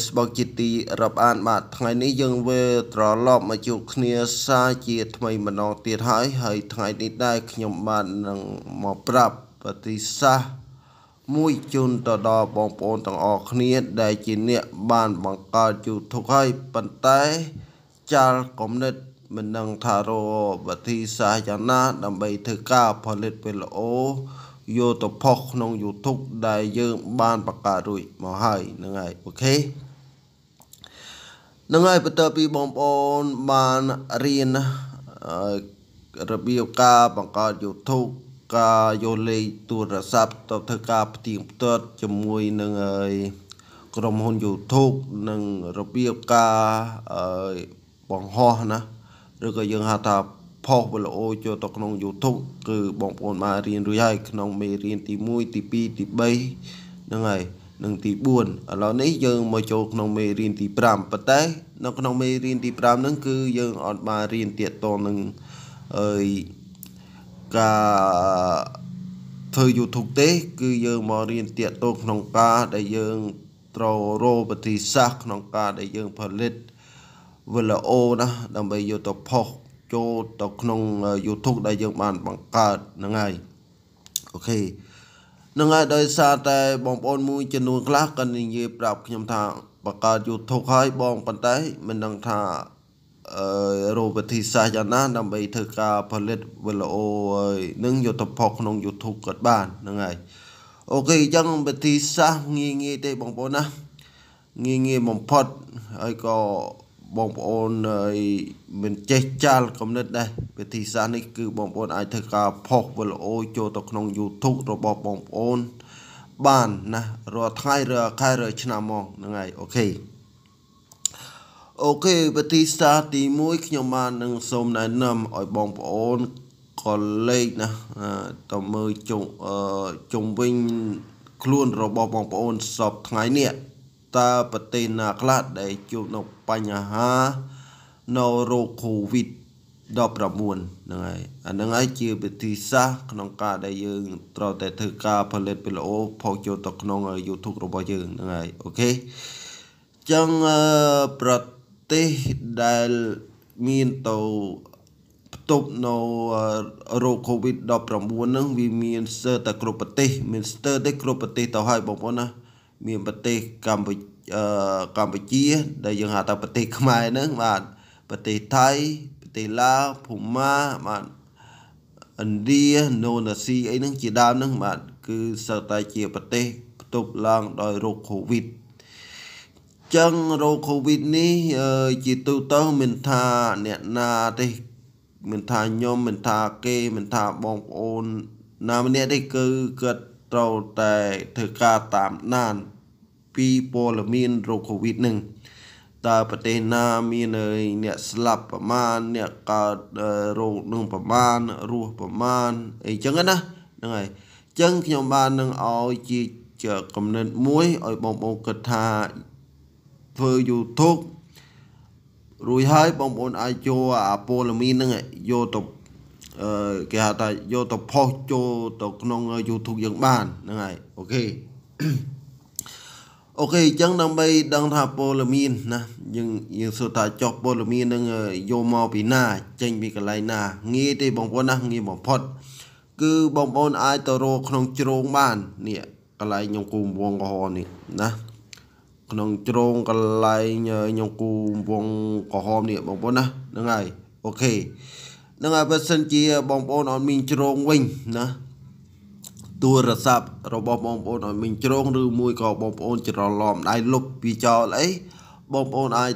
Facebook ជាទីរាប់អានបាទថ្ងៃនេះយើងវិលត្រឡប់មកជួបគ្នាសារជាថ្មីម្ដងទៀតហើយហើយថ្ងៃនេះដែរខ្ញុំបាទនឹងមកប្រាប់បទិសាសមួយជូនទៅដល់បងប្អូនទាំងអស់គ្នា ដែលជាអ្នកបានបង្កើត YouTube ហើយប៉ុន្តែចាល់គំនិតមិននឹងថារវិធីសាស្ត្រយ៉ាងណា ដើម្បីធ្វើការផលិតវីដេអូយកទៅផុសក្នុង YouTube ដែលយើងបានបង្កើតរួចមកហើយហ្នឹងហើយអូខេនឹងហើយបន្តពីបងប្អូនបានរៀនរបៀបការបង្កើត YouTube ការយកលេខទូរស័ព្ទទៅធ្វើការផ្ទៀងផ្ទាត់ជាមួយនឹងហើយក្រុមហ៊ុន YouTube និងរបៀបការបង្ហោះណាឬក៏យើងហៅថាផុសវីដេអូចូលទៅក្នុង YouTube គឺបងប្អូនបានរៀនរួចហើយក្នុងមេរៀនទី1ទី2ទី3ហ្នឹងហើយនិងទី4ឥឡូវនេះយើងមកចូលក្នុងមេរៀនទី5ប៉ុន្តែនៅ ក្នុងមេរៀនទី5ហ្នឹងគឺយើងអត់បានរៀនទាក់ទងនឹងអើយការធ្វើ YouTube ទេគឺយើងមករៀនទាក់ទងក្នុងការ ដែលយើង ត្រូវរោបទិសាស្ត្រក្នុងការ ដែលយើងផលិតវីដេអូណាដើម្បីយកទៅផុសចូលទៅក្នុង YouTube ដែលយើងបានបង្កើតហ្នឹងហើយអូខេនឹងហើយដោយសារតែបងប្អូនមួយចំនួនខ្លះក៏និយាយប្រាប់ខ្ញុំថាបង្កើត YouTube ហើយបងប៉ុន្តែ មិនដឹងថាអឺរូបវិធីសាស្ត្រយ៉ាងណា ដើម្បីធ្វើការផលិតវីដេអូនឹងយុទ្ធភ័ពក្នុង YouTube ក៏បានហ្នឹងហើយអូខេអញ្ចឹងវិធីសាស្ត្រងាយងាយទេបងប្អូនណាងាយងាយបំផុតហើយក៏បងប្អូនមិនចេះចាល់គំនិតដែរវិធីសាស្ត្រនេះគឺបងប្អូន អាចធ្វើការផុសវីដេអូចូលទៅក្នុង YouTube របស់បងប្អូនបានណារាល់ថ្ងៃរាល់ខែរាល់ឆ្នាំហ្មងហ្នឹងហើយអូខេអូខេវិធីសាស្ត្រទី1ខ្ញុំបាននឹងសូមណែនាំឲ្យបងប្អូនកលេចណាតើមើលជុំជុំវិញខ្លួនរបស់បងប្អូនសពថ្ងៃនេះតើប្រទេសណាខ្លះដែលជួបនៅបញ្ហានៅរោគ COVID 19ហ្នឹងហើយអាហ្នឹងហើយជាវិធីសាស្ត្រក្នុងការដែលយើងត្រូវតែធ្វើការផលិតវីដេអូផុសចូលទៅក្នុង YouTube របស់យើងហ្នឹងហើយអូខេអញ្ចឹងប្រទេសដែលមានទៅផ្ទុកនៅរោគ COVID-19 ហ្នឹងវាមានស្ទើរតែគ្រប់ប្រទេសមានស្ទើរតែគ្រប់ប្រទេសទៅហើយបងប្អូនណាមានប្រទេសកម្ពុជាកម្ពុជា ដែលយើងហៅថាប្រទេសខ្មែរហ្នឹងបាទប្រទេសថៃប្រទេសឡាវភូមាបាទឥណ្ឌាឥណ្ឌូនេស៊ីអីហ្នឹងជាដើមហ្នឹងបាទគឺសតតែជាប្រទេសផ្ទុកឡើងដោយโรค COVID ចឹងโรค COVID នេះជាទូទៅមិនថាអ្នកណាទេមិនថាខ្ញុំមិនថាគេមិនថាបងប្អូន ណាម្នាក់ទេគឺគាត់ត្រូវតែធ្វើការតាមដានពីព័ត៌មានរោគ COVID នឹងតើប្រទេសណាមានអ្នកស្លាប់ប្រមាណអ្នកកើតរោគនឹងប្រមាណរស់ប្រមាណអីចឹងណាហ្នឹងហើយចឹងខ្ញុំបាននឹងឲ្យជាកំណត់មួយឲ្យបងប្អូនគិតថាធ្វើ YouTube រួចហើយបងប្អូនអាចចូលអាព័ត៌មានហ្នឹងយកទៅគេហៅថាយកទៅផុសចូលទៅក្នុង YouTube យើងបានហ្នឹងហើយអូខេអូខេអញ្ចឹងដើម្បីដឹងថាព័ត៌មានណាយើងយើងសួរថាចោះព័ត៌មាននឹងយកមកពីណាចេញពីកន្លែងណា ងាយទេបងប្អូនណាងាយបំផុត គឺបងប្អូនអាចទៅរកក្នុងជ្រងបាននេះកន្លែងញង្គមវងកហមនេះណាក្នុងជ្រងកន្លែងញង្គមវងកហមនេះបងប្អូនណាហ្នឹងហើយអូខេនឹងហើយបើសិនជាបងប្អូនអត់មានជ្រងវិញណាទូរស័ព្ទរបស់បងប្អូនអត់មានជ្រងឬ មួយក៏បងប្អូន ច្រឡំដៃលុបពីចោលអីបងប្អូនអាច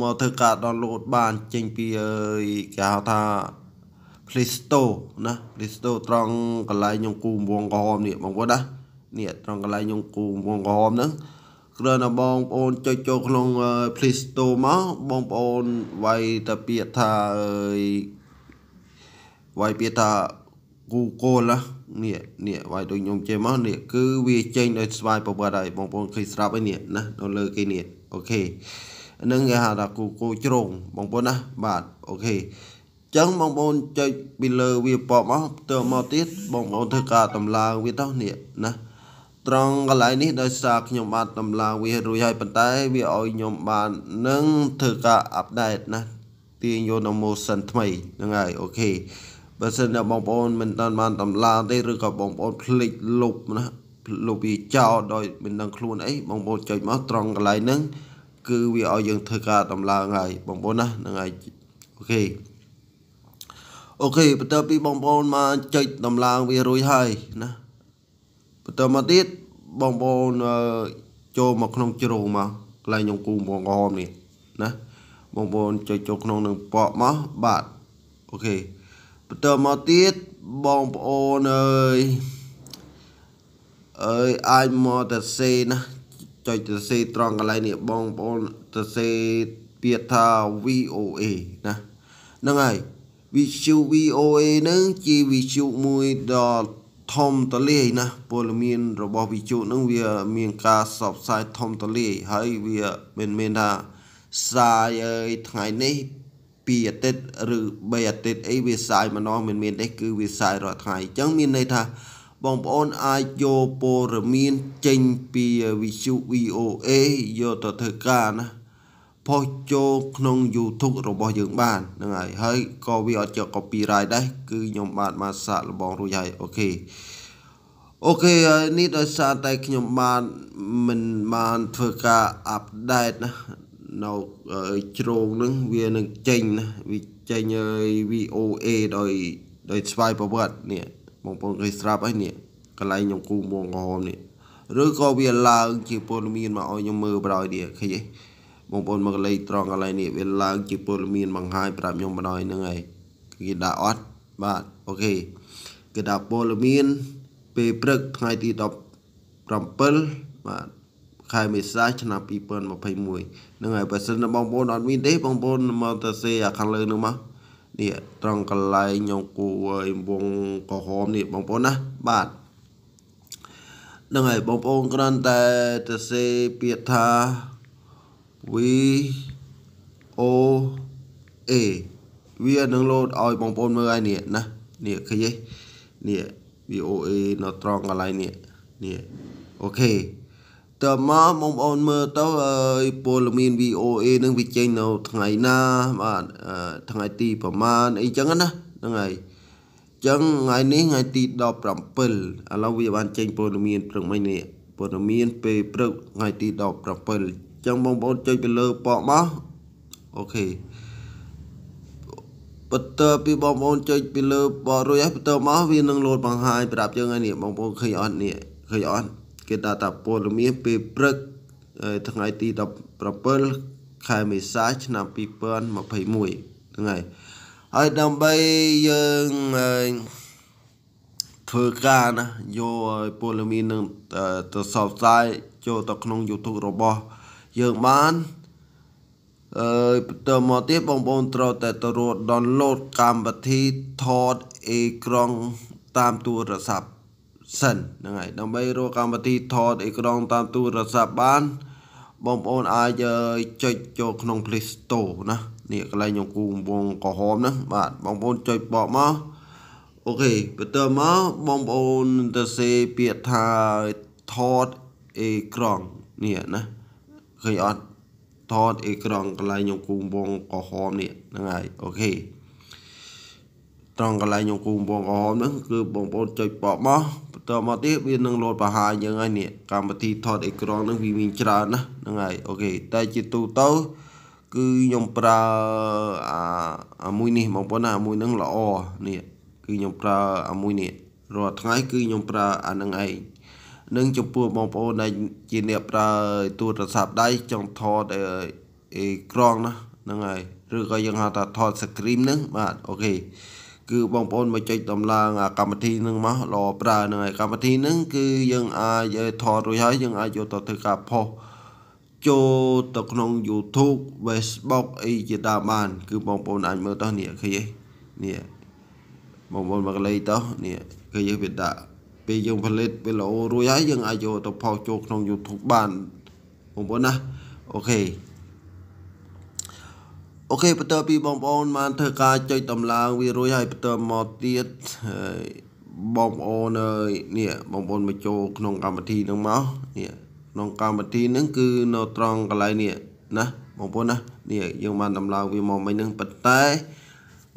មកធ្វើការ download បាន ចេញពីគេហៅថា Play Store ណា Play Store ត្រង់កន្លែងខ្ញុំគូវងក្រហមនេះបងប្អូនណានេះត្រង់កន្លែងខ្ញុំគូវងក្រហមហ្នឹងគ្រាន់តែបងប្អូនចុចចូលក្នុង Play Store មកបងប្អូនវាយតាពាក្យថាអើយវាយពាក្យថា Google ណានេះនេះវាយដូចខ្ញុំចេះមកនេះគឺវាចេញដោយស្វ័យប្រវត្តិហើយបងប្អូនឃើញស្រាប់ហើយនេះណានៅលើគេនេះអូខេនឹងគេហៅថា Google ជ្រុងបងប្អូនណាបាទអូខេចឹងបងប្អូនចុចពីលើវាប៉ុបមកទៅមកទៀតបងប្អូនធ្វើការតម្លើងវាទៅនេះណាត្រង់កន្លែងនេះដោយសារខ្ញុំបានតម្លើងវារួចហើយប៉ុន្តែវាឲ្យខ្ញុំបាននឹងធ្វើការអាប់ដេតណាទាញយកនៅ motion ថ្មីហ្នឹងហើយអូខេបើសិនអ្នកបងប្អូនមិនដល់បានតម្លើងទេឬក៏បងប្អូនភ្លេចលុបណាលុបវាចោលដោយមិនដឹងខ្លួនអីបងប្អូនចុចមកត្រង់កន្លែងហ្នឹងគឺវាឲ្យយើងធ្វើការតម្លើងហើយបងប្អូនណាហ្នឹងហើយអូខេអូខេបន្ទាប់ពីបងប្អូនមកចុចតម្លើងវារួចហើយណាបន្តមកទៀតបងប្អូនចូលមកក្នុងជ្រោងមកកន្លែងខ្ញុំគូបងក្រហមនេះណាបងប្អូនចុចចូលក្នុងនឹងប៉កមកបាទអូខេបន្តមកទៀតបងប្អូនអើយអើយអាចមកទៅសេណាចុចទៅសេត្រង់កន្លែងនេះបងប្អូនទៅសេពាក្យថា VOA ណាហ្នឹងហើយ Visu VOA នឹងជាវិទ្យុមួយដ៏ធំតលាយណាព័ត៌មានរបស់វិទ្យុនឹងវា មានការសបផ្សាយធំតលាយហើយវាមិនមែនថាសាយអើយថ្ងៃនេះ2អាទិត្យឬ3អាទិត្យអីវាសាយម្ដងមិនមានទេគឺវាសាយរាល់ថ្ងៃអញ្ចឹងមានន័យថាបងប្អូនអាចយកព័ត៌មានចេញពីវិទ្យុ VOA យកទៅធ្វើការណាផុសចូលក្នុង YouTube របស់យើង បានហ្នឹងហើយហើយក៏វាអត់ជា copyright ដែរគឺខ្ញុំបាទមកសាកលបងរួចហើយអូខេអូខេនេះដោយសារតែខ្ញុំបានមិនបានធ្វើការ update ណានៅជ្រងនឹងវានឹងចេញណាវាចេញហើយ VOA ដោយដោយស្វ័យប្រវត្តិនេះបងប្អូនគេស្រាប់ហើយនេះកន្លែងខ្ញុំគូមួងក្រហមនេះឬក៏វាឡើង ជាព័ត៌មានមកឲ្យខ្ញុំមើលបណ្ដោយនេះឃើញទេបងប្អូនមកលេខត្រង់កន្លែងនេះវាឡើង ជាព័ត៌មានបង្ហាញប្រាប់ខ្ញុំបណ្ដោយហ្នឹងហើយគេដាក់អត់បាទអូខេគេដាក់ព័ត៌មានពេលព្រឹកថ្ងៃទី17បាទខែមេសាឆ្នាំ2021នឹងហើយបើសិនបងប្អូនអត់មានទេបងប្អូនមកទៅសេអាខាងលើនោះមកនេះត្រង់កន្លែងញោមគូឲ្យវងក្រហមនេះបងប្អូនណាបាទនឹងហើយបងប្អូនគ្រាន់តែទៅសេពាក្យថា we o a វានឹងលោតឲ្យបងប្អូនមើលឲ្យនេះណានេះឃើញទេនេះ VOA នៅត្រង់កន្លែងនេះនេះអូខេតើមកបងប្អូនមើលទៅព័ត៌មាន VOA នឹងវាចេញនៅថ្ងៃណាបាទថ្ងៃទីប្រមាណអីចឹងណាហ្នឹងហើយចឹងថ្ងៃនេះថ្ងៃទី17ឥឡូវវាបានចេញព័ត៌មានព្រឹកមិញនេះព័ត៌មានពេលព្រឹកថ្ងៃទី17ចឹងបងប្អូនចុចទៅលើប៉កមកអូខេបន្ទាប់ពីបងប្អូនចុចពីលើប៉ករួចហើយបន្ទាប់មកវានឹងលោតបង្ហាញប្រាប់យើងហើយនេះបងប្អូនឃើញអត់នេះឃើញអត់គេដាក់តាព័ត៌មានពេលព្រឹកថ្ងៃទី17ខែមេសាឆ្នាំ2021ហ្នឹងហើយហើយដើម្បីយើងធ្វើការណាយកឲ្យពលរដ្ឋមាននឹងទៅសបផ្សាយចូលទៅក្នុង YouTube របស់ យើងបានអឺបន្តមកទៀតបងប្អូនត្រូវតែទៅរក download កម្មវិធីថតអេក្រង់តាមទូរស័ព្ទសិនហ្នឹងហើយដើម្បីរកកម្មវិធីថតអេក្រង់តាមទូរស័ព្ទបានបងប្អូនអាចចុចចូលក្នុង Play Store ណានេះកន្លែងខ្ញុំគូវងក្រហមហ្នឹងបាទបងប្អូនចុចបកមកអូខេបន្ទាប់មកបងប្អូនទៅសេពាក្យថាថតអេក្រង់នេះណាឃើញអត់ថតអេក្រង់កន្លែងខ្ញុំគូវងក្រហមនេះហ្នឹងហើយអូខេត្រង់កន្លែងខ្ញុំគូវងក្រហមហ្នឹងគឺបងប្អូនចុចបកមកបន្ទាប់មកទៀតវានឹងលោតបរហាយយើងហើយនេះកម្មវិធីថតអេក្រង់នឹងវាមានច្រើនណាហ្នឹងហើយអូខេតែជាទូទៅគឺខ្ញុំប្រើអាមួយនេះបងប្អូនណាអាមួយហ្នឹងល្អនេះគឺខ្ញុំប្រើអាមួយនេះរាល់ថ្ងៃគឺខ្ញុំប្រើអាហ្នឹងឯងនឹងចំពោះបងប្អូនដែលជាអ្នកប្រើទូរស័ព្ទដៃចង់ថតអេក្រង់ណាហ្នឹងហើយឬក៏យើងហៅថាថត screen ហ្នឹងបាទអូខេគឺបងប្អូនមកចុចតម្លើងកម្មវិធីនឹងមកល្អប្រើនឹងហើយកម្មវិធីនឹងគឺយើងអាចថតរួចហើយយើងអាចយកទៅធ្វើការផុសចូលទៅក្នុង YouTube Facebook អីជាដើមបាន គឺបងប្អូនអាចមើលទៅនេះឃើញទេនេះបងប្អូនមកលេខទៅនេះគឺយើងវាដាក់ពេលយើងផលិតវីដេអូរួចហើយយើងអាចយកទៅផុសចូលក្នុង YouTube បានបងប្អូនណាអូខេអូខេបន្តពីបងប្អូនបានធ្វើការចុចតម្លើងវារួចហើយបន្តមកទៀតបងប្អូនអើយនេះបងប្អូនមកចូលក្នុងកម្មវិធីនឹងមកនេះក្នុងកម្មវិធីនឹងគឺនៅត្រង់កន្លែងនេះណាបងប្អូនណានេះយើងបានតម្លើងវាមកមិញនឹងប៉ុន្តែ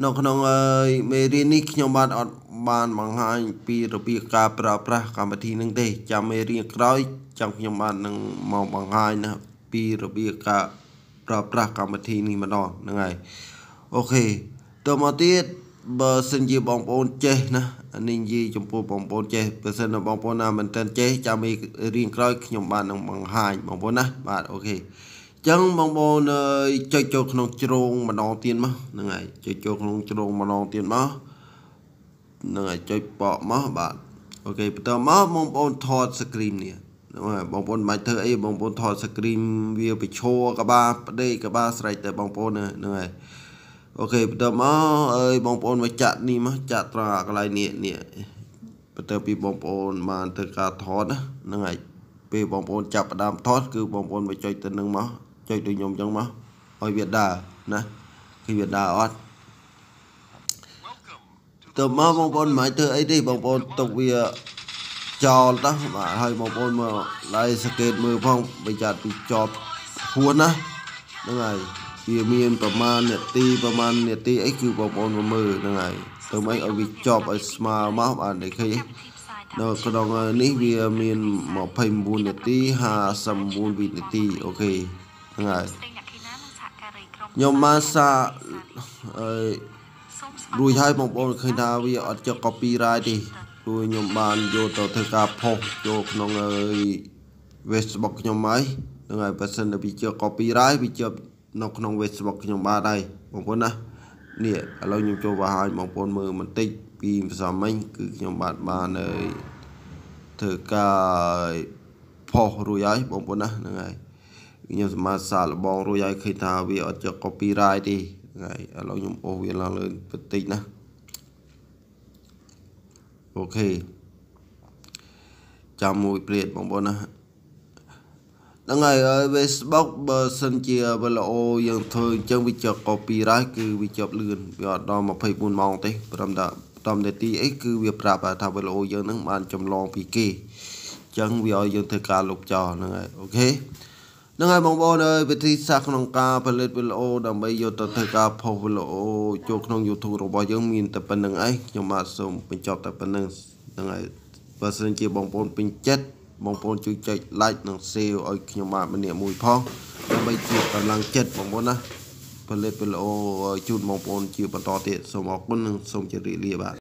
នៅក្នុងអើយមេរៀននេះខ្ញុំបានអត់បានបង្ហាញពីរបៀបការ ប្រើប្រាស់កម្មវិធីនឹងទេ ចាំមេរៀនក្រោយចាំខ្ញុំបាននឹងមកបង្ហាញណាពីរបៀបការប្រើប្រាស់កម្មវិធីនេះម្ដងហ្នឹងហើយអូខេតទៅមកទៀតបើសិនជាបងប្អូន ចេះណានេះនិយាយចំពោះបងប្អូនចេះបើសិនជាបងប្អូនណាមិនទាន់ចេះចាំមានរៀងក្រោយខ្ញុំបាននឹងបង្ហាញបងប្អូនណាបាទអូខេអញ្ចឹងបងប្អូនចុចចូលក្នុង ជ្រងម្ដងទៀតមកហ្នឹងហើយចុចចូលក្នុងជ្រងម្ដងទៀតមកហ្នឹងហើយចុចបកមកបាទអូខេបន្តមកបងប្អូនថត screen នេះហ្នឹងហើយបងប្អូនមិនបាច់ធ្វើអីបងប្អូនថតស្គ្រីមវាបិឈរក្បាលផ្ដេកក្បាលស្រេចតែបងប្អូនហ្នឹងហើយអូខេបន្តមកអើយបងប្អូនមកចាក់នេះមកចាក់ត្រង់កន្លែងនេះនេះបន្តពីបងប្អូនបានធ្វើការថតណាហ្នឹងហើយពេលបងប្អូនចាប់ផ្ដើមថត គឺបងប្អូនមកចុចទៅនឹងមកចុចដូចខ្ញុំអញ្ចឹងមកឲ្យវាដើរណាគឺវាដើរអត់ទៅមកបងប្អូនមិនអាចធ្វើអីទេបងប្អូនទុកវាចោលទៅបាទហើយបងប្អូនមើលដៃសង្កេតមើលផងបើចាត់ពីចប់ហួនណាហ្នឹងហើយវាមានប្រមាណនាទីប្រមាណនាទីអីគឺបងប្អូនមកមើលហ្នឹងហើយទៅមិនឲ្យវាចប់ឲ្យស្មើមកបាទនេះឃើញនៅក្នុងនេះវាមាន29នាទី59វិនាទីអូខេហ្នឹងហើយខ្ញុំបានសាអឺរួចហើយបងប្អូនឃើញថាវាអត់ចុះ copyright ទេជួយខ្ញុំបានយកទៅធ្វើការផុសចូលក្នុងអើយ Facebook ខ្ញុំហើយនឹងហើយបើសិនតែវាជា copyright វាជាប់នៅក្នុង Facebook ខ្ញុំបាទហើយ បងប្អូនណានេះឥឡូវខ្ញុំចូលវាឲ្យបងប្អូនមើលបន្តិចពីផ្សំមិញគឺខ្ញុំបាទបានហើយធ្វើការផុសរួចហើយបងប្អូនណាហ្នឹងហើយខ្ញុំសម្រាប់សាកល្បងរួចហើយឃើញថាវាអត់ជា copyright ទេហ្នឹងហើយឥឡូវខ្ញុំអូសវាឡើងលើបន្តិចណាអូខេចាំមួយព្រាតបងប្អូនណាហ្នឹងហើយ Facebook បើសិនជាវីដេអូយើងធ្វើអញ្ចឹងវាជាប់ copyright គឺវាជាប់លឿនវាអត់ដល់24ម៉ោងទេព្រមតា10នាទីអីគឺវាប្រាប់ថាវីដេអូយើងហ្នឹងបានចម្លងពីគេអញ្ចឹងវាឲ្យយើងធ្វើការលុបចោលហ្នឹងហើយអូខេនឹងហើយបងប្អូនអើយវិធីសាស្ត្រក្នុងការផលិតវីដេអូដើម្បីយកទៅធ្វើការផុសវីដេអូចូលក្នុង YouTube របស់យើងមានតែប៉ុណ្្នឹងឯងខ្ញុំបាទសូមបញ្ចប់តែប៉ុណ្្នឹងហ្នឹងហើយបើសិនជាបងប្អូនពេញចិត្តបងប្អូនជួយចុច like និង share ឲ្យខ្ញុំបាទម្នាក់មួយផងដើម្បីជាកម្លាំងចិត្តបងប្អូនណាផលិតវីដេអូជូនបងប្អូនជាបន្តទៀតសូមអរគុណនិងសូមជម្រាបលាបាទ